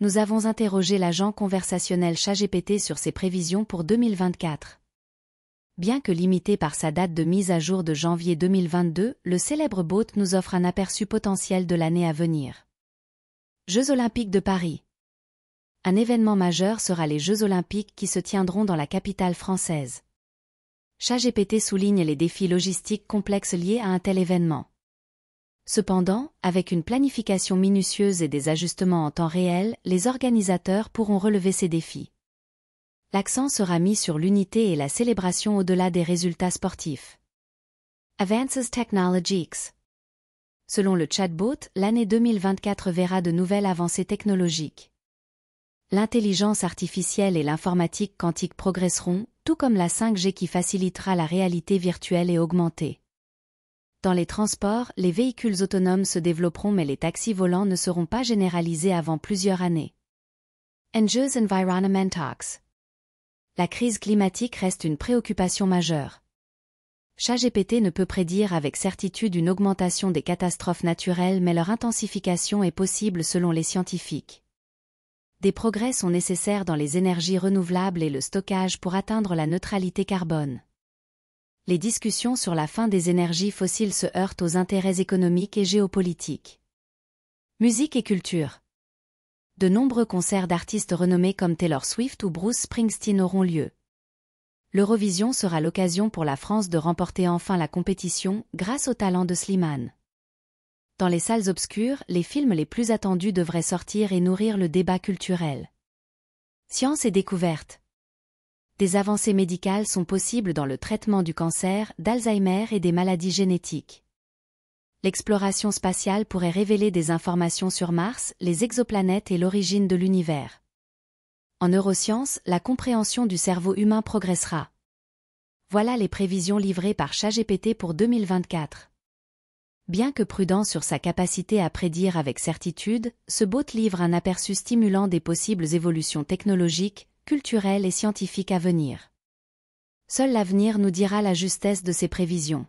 nous avons interrogé l'agent conversationnel ChatGPT sur ses prévisions pour 2024. Bien que limité par sa date de mise à jour de janvier 2022, le célèbre bot nous offre un aperçu potentiel de l'année à venir. Jeux olympiques de Paris. Un événement majeur sera les Jeux olympiques qui se tiendront dans la capitale française. ChatGPT souligne les défis logistiques complexes liés à un tel événement. Cependant, avec une planification minutieuse et des ajustements en temps réel, les organisateurs pourront relever ces défis. L'accent sera mis sur l'unité et la célébration au-delà des résultats sportifs. Advances Technologiques Selon le chatbot, l'année 2024 verra de nouvelles avancées technologiques. L'intelligence artificielle et l'informatique quantique progresseront, tout comme la 5G qui facilitera la réalité virtuelle et augmentée. Dans les transports, les véhicules autonomes se développeront mais les taxis volants ne seront pas généralisés avant plusieurs années. Enjeux Talks La crise climatique reste une préoccupation majeure. ChatGPT ne peut prédire avec certitude une augmentation des catastrophes naturelles mais leur intensification est possible selon les scientifiques. Des progrès sont nécessaires dans les énergies renouvelables et le stockage pour atteindre la neutralité carbone les discussions sur la fin des énergies fossiles se heurtent aux intérêts économiques et géopolitiques. Musique et culture. De nombreux concerts d'artistes renommés comme Taylor Swift ou Bruce Springsteen auront lieu. L'Eurovision sera l'occasion pour la France de remporter enfin la compétition grâce au talent de Slimane. Dans les salles obscures, les films les plus attendus devraient sortir et nourrir le débat culturel. Science et découverte des avancées médicales sont possibles dans le traitement du cancer, d'Alzheimer et des maladies génétiques. L'exploration spatiale pourrait révéler des informations sur Mars, les exoplanètes et l'origine de l'univers. En neurosciences, la compréhension du cerveau humain progressera. Voilà les prévisions livrées par ChatGPT pour 2024. Bien que prudent sur sa capacité à prédire avec certitude, ce bot livre un aperçu stimulant des possibles évolutions technologiques, culturel et scientifique à venir. Seul l'avenir nous dira la justesse de ces prévisions.